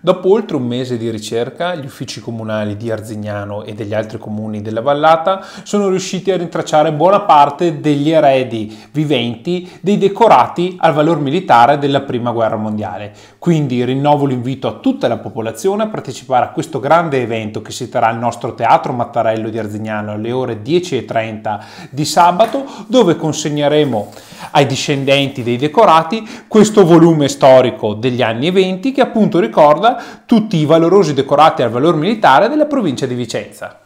Dopo oltre un mese di ricerca, gli uffici comunali di Arzignano e degli altri comuni della vallata sono riusciti a rintracciare buona parte degli eredi viventi dei decorati al valor militare della Prima Guerra Mondiale. Quindi rinnovo l'invito a tutta la popolazione a partecipare a questo grande evento che si terrà al nostro Teatro Mattarello di Arzignano alle ore 10.30 di sabato, dove consegneremo ai discendenti dei decorati questo volume storico degli anni 20 che appunto ricorda tutti i valorosi decorati al valor militare della provincia di Vicenza.